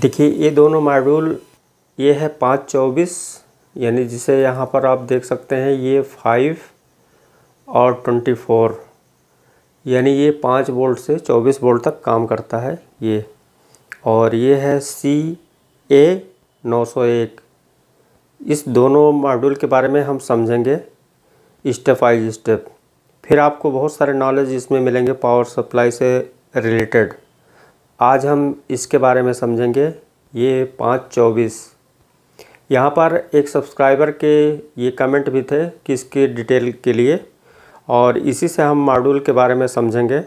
देखिए ये दोनों मॉड्यूल ये है पाँच चौबीस यानी जिसे यहाँ पर आप देख सकते हैं ये फाइव और ट्वेंटी फोर यानी ये पाँच वोल्ट से चौबीस वोल्ट तक काम करता है ये और ये है सी ए नौ सौ एक इस दोनों मॉड्यूल के बारे में हम समझेंगे स्टेप बाई स्टेप फिर आपको बहुत सारे नॉलेज इसमें मिलेंगे पावर सप्लाई से रिलेटेड आज हम इसके बारे में समझेंगे ये पाँच चौबीस यहाँ पर एक सब्सक्राइबर के ये कमेंट भी थे कि इसके डिटेल के लिए और इसी से हम मॉड्यूल के बारे में समझेंगे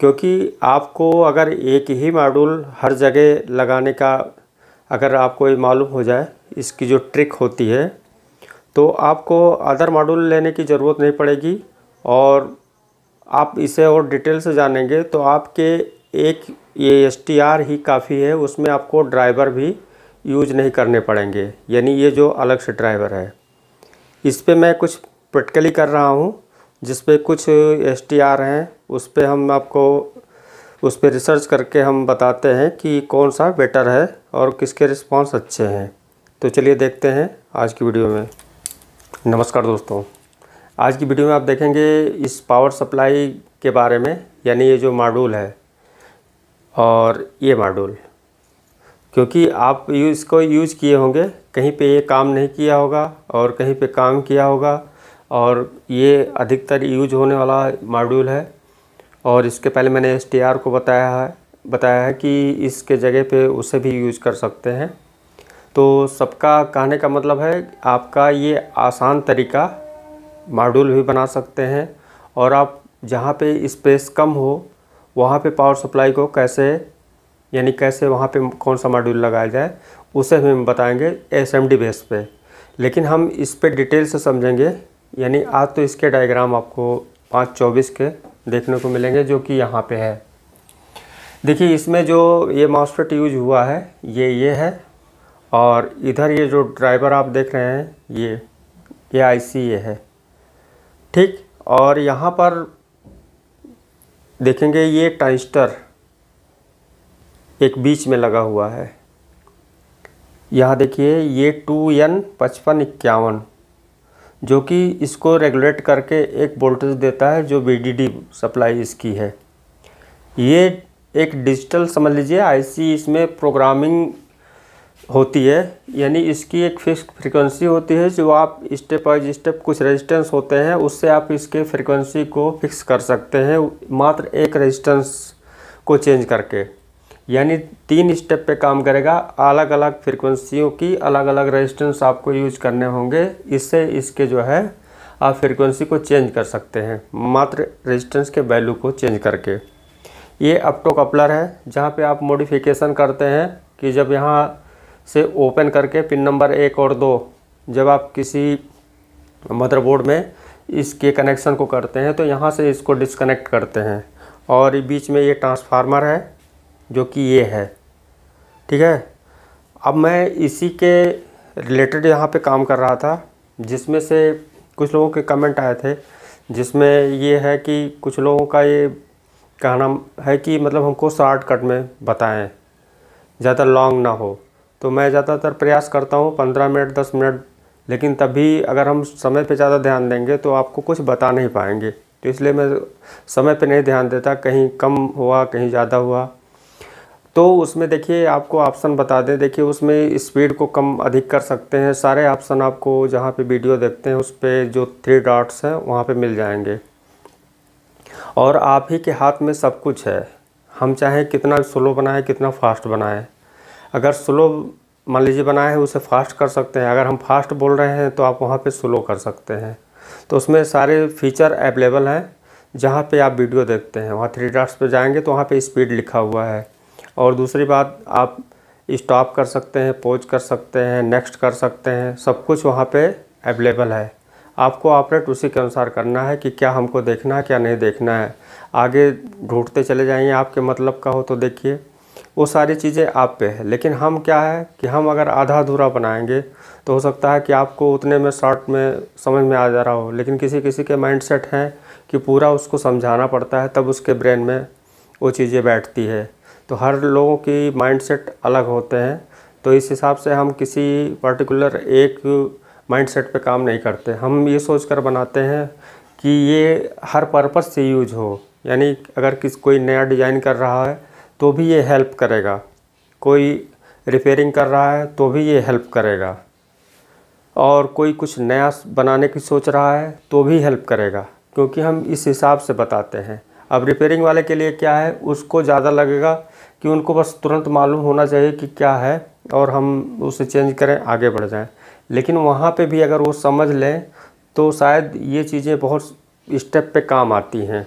क्योंकि आपको अगर एक ही मॉड्यूल हर जगह लगाने का अगर आपको ये मालूम हो जाए इसकी जो ट्रिक होती है तो आपको अदर मॉड्यूल लेने की ज़रूरत नहीं पड़ेगी और आप इसे और डिटेल से जानेंगे तो आपके एक ये एस ही काफ़ी है उसमें आपको ड्राइवर भी यूज नहीं करने पड़ेंगे यानी ये जो अलग से ड्राइवर है इस पर मैं कुछ प्रैक्टिकली कर रहा हूँ जिस पर कुछ एस हैं उस पर हम आपको उस पर रिसर्च करके हम बताते हैं कि कौन सा बेटर है और किसके रिस्पॉन्स अच्छे हैं तो चलिए देखते हैं आज की वीडियो में नमस्कार दोस्तों आज की वीडियो में आप देखेंगे इस पावर सप्लाई के बारे में यानी ये जो मॉड्यूल है और ये मॉड्यूल क्योंकि आप इसको यूज़ किए होंगे कहीं पे ये काम नहीं किया होगा और कहीं पे काम किया होगा और ये अधिकतर यूज होने वाला मॉड्यूल है और इसके पहले मैंने एस टी आर को बताया है बताया है कि इसके जगह पे उसे भी यूज कर सकते हैं तो सबका कहने का मतलब है आपका ये आसान तरीका मॉड्यूल भी बना सकते हैं और आप जहाँ पे स्पेस कम हो वहाँ पे पावर सप्लाई को कैसे यानी कैसे वहाँ पे कौन सा मॉड्यूल लगाया जाए उसे हम बताएंगे एस बेस पे लेकिन हम इस पर डिटेल से समझेंगे यानी आज तो इसके डायग्राम आपको पाँच चौबीस के देखने को मिलेंगे जो कि यहाँ पे है देखिए इसमें जो ये मास्टर यूज हुआ है ये ये है और इधर ये जो ड्राइवर आप देख रहे हैं ये ये आई ये है ठीक और यहाँ पर देखेंगे ये ट्रांजिस्टर एक बीच में लगा हुआ है यहाँ देखिए ये टू एन पचपन इक्यावन जो कि इसको रेगुलेट करके एक वोल्टेज देता है जो डी सप्लाई इसकी है ये एक डिजिटल समझ लीजिए आईसी इसमें प्रोग्रामिंग होती है यानी इसकी एक फिक्स फ्रीक्वेंसी होती है जो आप स्टेप बाई स्टेप कुछ रेजिस्टेंस होते हैं उससे आप इसके फ्रीक्वेंसी को फिक्स कर सकते हैं मात्र एक रेजिस्टेंस को चेंज करके यानी तीन स्टेप पे काम करेगा अलग अलग फ्रीक्वेंसीयों की अलग अलग रेजिस्टेंस आपको यूज करने होंगे इससे इसके जो है आप फ्रिक्वेंसी को चेंज कर सकते हैं मात्र रेजिस्टेंस के वैल्यू को चेंज करके ये अपटो कपलर है जहाँ पे आप मॉडिफिकेशन करते हैं कि जब यहाँ से ओपन करके पिन नंबर एक और दो जब आप किसी मदरबोर्ड में इसके कनेक्शन को करते हैं तो यहाँ से इसको डिसकनेक्ट करते हैं और बीच में ये ट्रांसफार्मर है जो कि ये है ठीक है अब मैं इसी के रिलेटेड यहाँ पे काम कर रहा था जिसमें से कुछ लोगों के कमेंट आए थे जिसमें ये है कि कुछ लोगों का ये कहना है कि मतलब हमको शॉर्टकट में बताएं ज़्यादा लॉन्ग ना हो तो मैं ज़्यादातर प्रयास करता हूँ पंद्रह मिनट दस मिनट लेकिन तभी अगर हम समय पे ज़्यादा ध्यान देंगे तो आपको कुछ बता नहीं पाएंगे तो इसलिए मैं समय पे नहीं ध्यान देता कहीं कम हुआ कहीं ज़्यादा हुआ तो उसमें देखिए आपको ऑप्शन बता दें देखिए उसमें स्पीड को कम अधिक कर सकते हैं सारे ऑप्शन आपको जहाँ पे वीडियो देखते हैं उस पर जो थ्री डॉट्स हैं वहाँ पर मिल जाएंगे और आप ही के हाथ में सब कुछ है हम चाहें कितना स्लो बनाएं कितना फास्ट बनाएं अगर स्लो मान लीजिए बनाए हैं उसे फास्ट कर सकते हैं अगर हम फास्ट बोल रहे हैं तो आप वहाँ पे स्लो कर सकते हैं तो उसमें सारे फीचर अवेलेबल हैं जहाँ पे आप वीडियो देखते हैं वहाँ थ्री डॉट्स पे जाएंगे तो वहाँ पे स्पीड लिखा हुआ है और दूसरी बात आप स्टॉप कर सकते हैं पोज कर सकते हैं नेक्स्ट कर सकते हैं सब कुछ वहाँ पे अवेलेबल है आपको ऑपरेट उसी के अनुसार करना है कि क्या हमको देखना है क्या नहीं देखना है आगे ढूंढते चले जाइए आपके मतलब का हो तो देखिए वो सारी चीज़ें आप पे है लेकिन हम क्या है कि हम अगर आधा अधूरा बनाएंगे तो हो सकता है कि आपको उतने में शॉर्ट में समझ में आ जा रहा हो लेकिन किसी किसी के माइंडसेट हैं कि पूरा उसको समझाना पड़ता है तब उसके ब्रेन में वो चीज़ें बैठती है तो हर लोगों की माइंडसेट अलग होते हैं तो इस हिसाब से हम किसी पर्टिकुलर एक माइंडसेट पे काम नहीं करते हम ये सोच कर बनाते हैं कि ये हर पर्पज़ से यूज हो यानी अगर किस कोई नया डिज़ाइन कर रहा है तो भी ये हेल्प करेगा कोई रिपेयरिंग कर रहा है तो भी ये हेल्प करेगा और कोई कुछ नया बनाने की सोच रहा है तो भी हेल्प करेगा क्योंकि हम इस हिसाब से बताते हैं अब रिपेयरिंग वाले के लिए क्या है उसको ज़्यादा लगेगा कि उनको बस तुरंत मालूम होना चाहिए कि क्या है और हम उसे चेंज करें आगे बढ़ जाएं लेकिन वहाँ पे भी अगर वो समझ लें तो शायद ये चीज़ें बहुत स्टेप पे काम आती हैं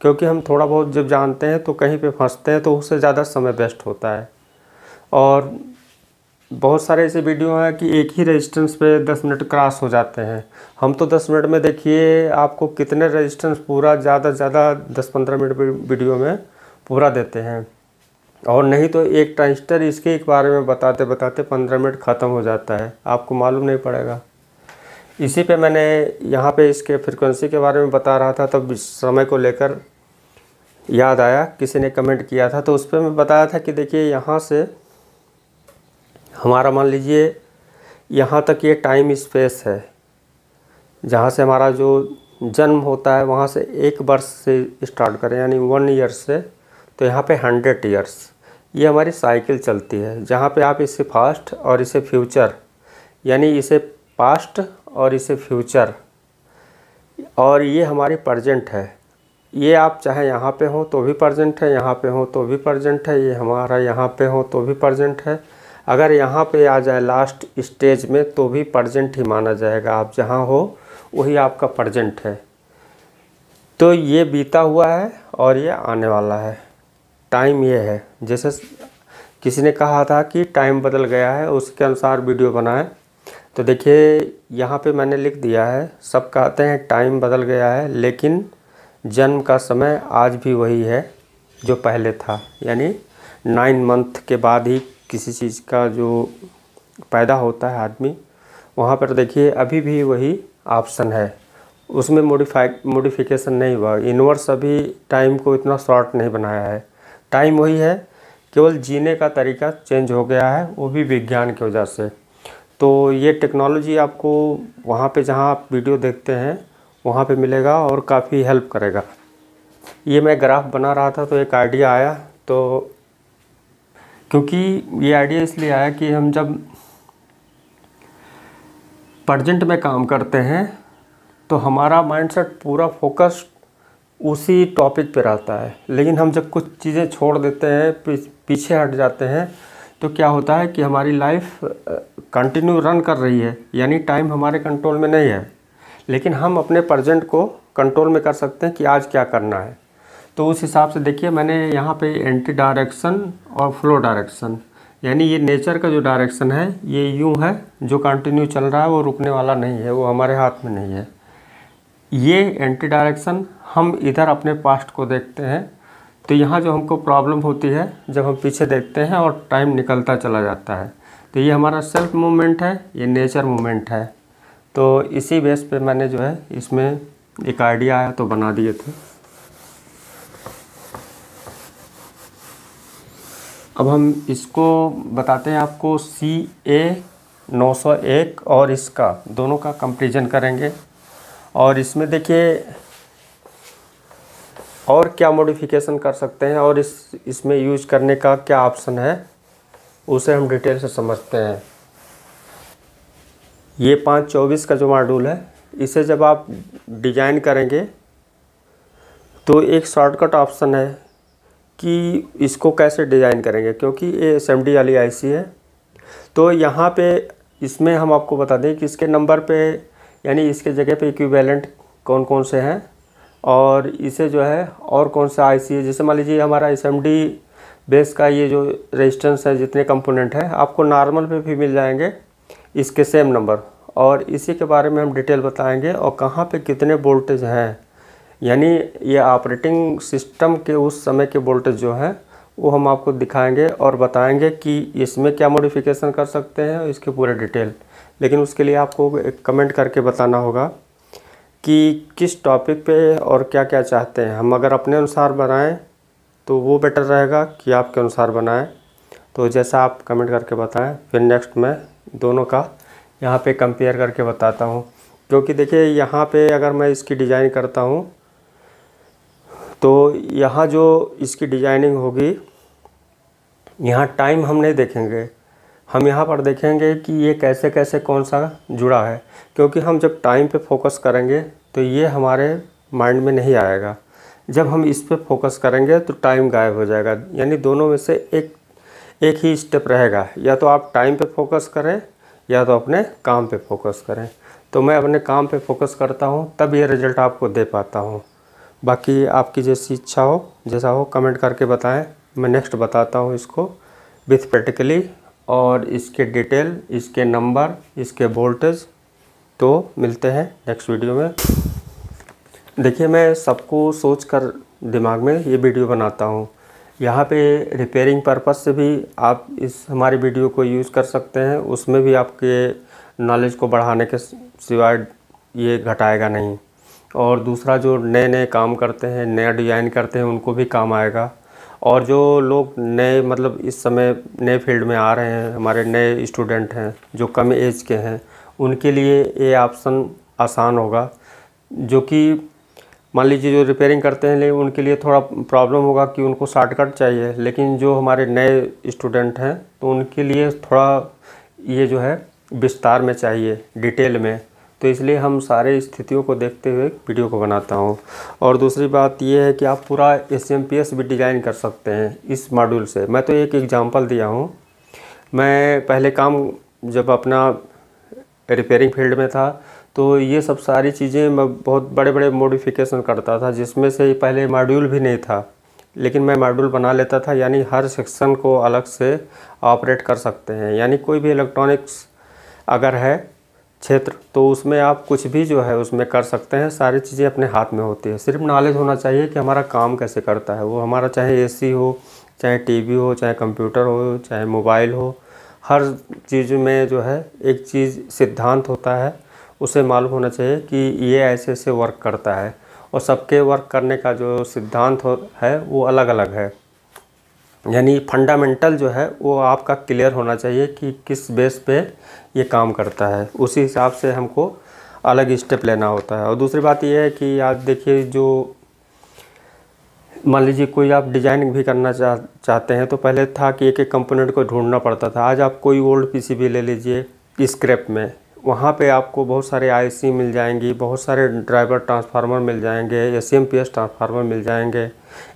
क्योंकि हम थोड़ा बहुत जब जानते हैं तो कहीं पे फंसते हैं तो उससे ज़्यादा समय वेस्ट होता है और बहुत सारे ऐसे वीडियो हैं कि एक ही रेजिस्टेंस पे दस मिनट क्रॉस हो जाते हैं हम तो दस मिनट में देखिए आपको कितने रेजिस्टेंस पूरा ज़्यादा से ज़्यादा दस पंद्रह मिनट वीडियो में पूरा देते हैं और नहीं तो एक ट्रांजिस्टर इसके एक बारे में बताते बताते पंद्रह मिनट ख़त्म हो जाता है आपको मालूम नहीं पड़ेगा इसी पे मैंने यहाँ पे इसके फ्रिक्वेंसी के बारे में बता रहा था तब समय को लेकर याद आया किसी ने कमेंट किया था तो उस पर मैं बताया था कि देखिए यहाँ से हमारा मान लीजिए यहाँ तक ये टाइम स्पेस है जहाँ से हमारा जो जन्म होता है वहाँ से एक वर्ष से स्टार्ट करें यानी वन ईयर से तो यहाँ पे हंड्रेड ईयर्स ये हमारी साइकिल चलती है जहाँ पे आप इसे फास्ट और इसे फ्यूचर यानी इसे पास्ट और इसे फ्यूचर और ये हमारी प्रजेंट है ये आप चाहे यहाँ पे हो तो भी प्रजेंट है यहाँ पे हो तो भी प्रजेंट है ये हमारा यहाँ पे हो तो भी प्रजेंट है अगर यहाँ पे आ जाए लास्ट स्टेज में तो भी प्रजेंट ही माना जाएगा आप जहाँ हो वही आपका प्रजेंट है तो ये बीता हुआ है और ये आने वाला है टाइम ये है जैसे किसी ने कहा था कि टाइम बदल गया है उसके अनुसार वीडियो बनाएं तो देखिए यहाँ पे मैंने लिख दिया है सब कहते हैं टाइम बदल गया है लेकिन जन्म का समय आज भी वही है जो पहले था यानी नाइन मंथ के बाद ही किसी चीज़ का जो पैदा होता है आदमी वहाँ पर देखिए अभी भी वही ऑप्शन है उसमें मोडिफाई मोडिफिकेशन नहीं हुआ यूनिवर्स अभी टाइम को इतना शॉर्ट नहीं बनाया है टाइम वही है केवल जीने का तरीका चेंज हो गया है वो भी विज्ञान की वजह से तो ये टेक्नोलॉजी आपको वहाँ पे जहाँ आप वीडियो देखते हैं वहाँ पे मिलेगा और काफ़ी हेल्प करेगा ये मैं ग्राफ बना रहा था तो एक आइडिया आया तो क्योंकि ये आइडिया इसलिए आया कि हम जब प्रजेंट में काम करते हैं तो हमारा माइंडसेट पूरा फोकस उसी टॉपिक पे रहता है लेकिन हम जब कुछ चीज़ें छोड़ देते हैं पीछे हट जाते हैं तो क्या होता है कि हमारी लाइफ कंटिन्यू रन कर रही है यानी टाइम हमारे कंट्रोल में नहीं है लेकिन हम अपने प्रजेंट को कंट्रोल में कर सकते हैं कि आज क्या करना है तो उस हिसाब से देखिए मैंने यहाँ पे एंटी डायरेक्शन और फ्लो डायरेक्शन यानी ये नेचर का जो डायरेक्शन है ये यूँ है जो कंटिन्यू चल रहा है वो रुकने वाला नहीं है वो हमारे हाथ में नहीं है ये एंटी डायरेक्शन हम इधर अपने पास्ट को देखते हैं तो यहाँ जो हमको प्रॉब्लम होती है जब हम पीछे देखते हैं और टाइम निकलता चला जाता है तो ये हमारा सेल्फ मूवमेंट है ये नेचर मूवमेंट है तो इसी बेस पे मैंने जो है इसमें एक आइडिया आया तो बना दिए थे अब हम इसको बताते हैं आपको सी ए एक और इसका दोनों का कंपेरिजन करेंगे और इसमें देखिए और क्या मॉडिफिकेशन कर सकते हैं और इस इसमें यूज़ करने का क्या ऑप्शन है उसे हम डिटेल से समझते हैं ये पाँच चौबीस का जो मॉड्यूल है इसे जब आप डिजाइन करेंगे तो एक शॉर्टकट ऑप्शन है कि इसको कैसे डिज़ाइन करेंगे क्योंकि ये एस एम डी वाली आई सी है तो यहाँ पे इसमें हम आपको बता दें कि इसके नंबर पे यानी इसके जगह पे इक्विवेलेंट कौन कौन से हैं और इसे जो है और कौन सा आई है जैसे मान लीजिए हमारा एस बेस का ये जो रेजिस्टेंस है जितने कंपोनेंट हैं आपको नॉर्मल पे भी मिल जाएंगे इसके सेम नंबर और इसी के बारे में हम डिटेल बताएंगे और कहाँ पे कितने वोल्टेज हैं यानी ये ऑपरेटिंग सिस्टम के उस समय के वोल्टेज जो हैं वो हम आपको दिखाएंगे और बताएंगे कि इसमें क्या मॉडिफिकेशन कर सकते हैं इसके पूरे डिटेल लेकिन उसके लिए आपको एक कमेंट करके बताना होगा कि किस टॉपिक पे और क्या क्या चाहते हैं हम अगर अपने अनुसार बनाएं तो वो बेटर रहेगा कि आपके अनुसार बनाएं तो जैसा आप कमेंट करके बताएं फिर नेक्स्ट मैं दोनों का यहाँ पे कंपेयर करके बताता हूँ क्योंकि देखिए यहाँ पे अगर मैं इसकी डिज़ाइन करता हूँ तो यहाँ जो इसकी डिज़ाइनिंग होगी यहाँ टाइम हम नहीं देखेंगे हम यहाँ पर देखेंगे कि ये कैसे कैसे कौन सा जुड़ा है क्योंकि हम जब टाइम पे फोकस करेंगे तो ये हमारे माइंड में नहीं आएगा जब हम इस पर फोकस करेंगे तो टाइम गायब हो जाएगा यानी दोनों में से एक एक ही स्टेप रहेगा या तो आप टाइम पे फोकस करें या तो अपने काम पे फोकस करें तो मैं अपने काम पे फोकस करता हूँ तब ये रिज़ल्ट आपको दे पाता हूँ बाकी आपकी जैसी इच्छा हो जैसा हो कमेंट करके बताएँ मैं नेक्स्ट बताता हूँ इसको विथ प्रैक्टिकली और इसके डिटेल इसके नंबर इसके वोल्टेज तो मिलते हैं नेक्स्ट वीडियो में देखिए मैं सबको सोच कर दिमाग में ये वीडियो बनाता हूँ यहाँ पे रिपेयरिंग पर्पज़ से भी आप इस हमारी वीडियो को यूज़ कर सकते हैं उसमें भी आपके नॉलेज को बढ़ाने के सिवाय ये घटाएगा नहीं और दूसरा जो नए नए काम करते हैं नया डिज़ाइन करते हैं उनको भी काम आएगा और जो लोग नए मतलब इस समय नए फील्ड में आ रहे हैं हमारे नए स्टूडेंट हैं जो कम एज के हैं उनके लिए ये ऑप्शन आसान होगा जो कि मान लीजिए जो रिपेयरिंग करते हैं लेकिन उनके लिए थोड़ा प्रॉब्लम होगा कि उनको शॉर्टकट चाहिए लेकिन जो हमारे नए स्टूडेंट हैं तो उनके लिए थोड़ा ये जो है विस्तार में चाहिए डिटेल में तो इसलिए हम सारे स्थितियों को देखते हुए वीडियो को बनाता हूँ और दूसरी बात यह है कि आप पूरा एस एम पी एस भी डिज़ाइन कर सकते हैं इस मॉड्यूल से मैं तो एक एग्ज़ाम्पल दिया हूँ मैं पहले काम जब अपना रिपेयरिंग फील्ड में था तो ये सब सारी चीज़ें मैं बहुत बड़े बड़े मॉडिफिकेशन करता था जिसमें से पहले मॉड्यूल भी नहीं था लेकिन मैं मॉड्यूल बना लेता था यानी हर सेक्शन को अलग से ऑपरेट कर सकते हैं यानी कोई भी इलेक्ट्रॉनिक्स अगर है क्षेत्र तो उसमें आप कुछ भी जो है उसमें कर सकते हैं सारी चीज़ें अपने हाथ में होती है सिर्फ नॉलेज होना चाहिए कि हमारा काम कैसे करता है वो हमारा चाहे एसी हो चाहे टीवी हो चाहे कंप्यूटर हो चाहे मोबाइल हो हर चीज़ में जो है एक चीज़ सिद्धांत होता है उसे मालूम होना चाहिए कि ये ऐसे ऐसे वर्क करता है और सबके वर्क करने का जो सिद्धांत है वो अलग अलग है यानी फंडामेंटल जो है वो आपका क्लियर होना चाहिए कि किस बेस पे ये काम करता है उसी हिसाब से हमको अलग स्टेप लेना होता है और दूसरी बात ये है कि आप देखिए जो मान लीजिए कोई आप डिजाइनिंग भी करना चाह चाहते हैं तो पहले था कि एक एक कंपोनेंट को ढूंढना पड़ता था आज आप कोई ओल्ड पीसीबी ले लीजिए स्क्रैप में वहाँ पे आपको बहुत सारे आईसी मिल जाएंगी बहुत सारे ड्राइवर ट्रांसफार्मर मिल जाएंगे S M P S transformer मिल जाएंगे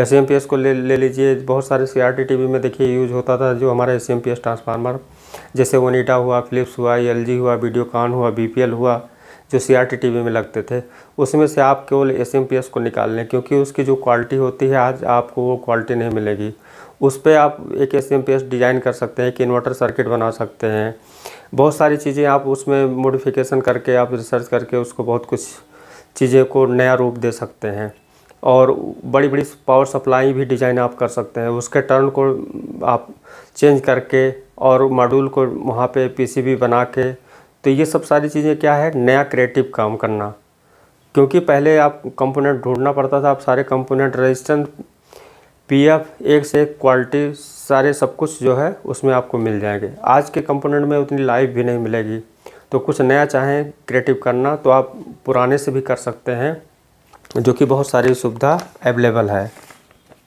एस एम पी एस को ले ले लीजिए बहुत सारे C R T T V में देखिए यूज होता था जो हमारा S M P S transformer जैसे वनीटा हुआ फिलिप्स हुआ एल जी हुआ वीडियो हुआ बी पी एल हुआ जो C R T T V में लगते थे उसमें से आप केवल एस एम पी एस को निकाल लें क्योंकि उसकी जो क्वालिटी होती है आज आपको वो क्वालिटी नहीं मिलेगी उस पर आप एक S M P S design कर सकते हैं एक इन्वर्टर सर्किट बना सकते हैं बहुत सारी चीज़ें आप उसमें मोडिफिकेशन करके आप रिसर्च करके उसको बहुत कुछ चीज़ें को नया रूप दे सकते हैं और बड़ी बड़ी पावर सप्लाई भी डिज़ाइन आप कर सकते हैं उसके टर्न को आप चेंज करके और मॉड्यूल को वहाँ पे पीसीबी बना के तो ये सब सारी चीज़ें क्या है नया क्रिएटिव काम करना क्योंकि पहले आप कंपोनेंट ढूंढना पड़ता था आप सारे कंपोनेंट रजिस्टेंट पीएफ एक से एक क्वालिटी सारे सब कुछ जो है उसमें आपको मिल जाएंगे आज के कंपोनेंट में उतनी लाइफ भी नहीं मिलेगी तो कुछ नया चाहें क्रिएटिव करना तो आप पुराने से भी कर सकते हैं जो कि बहुत सारी सुविधा अवेलेबल है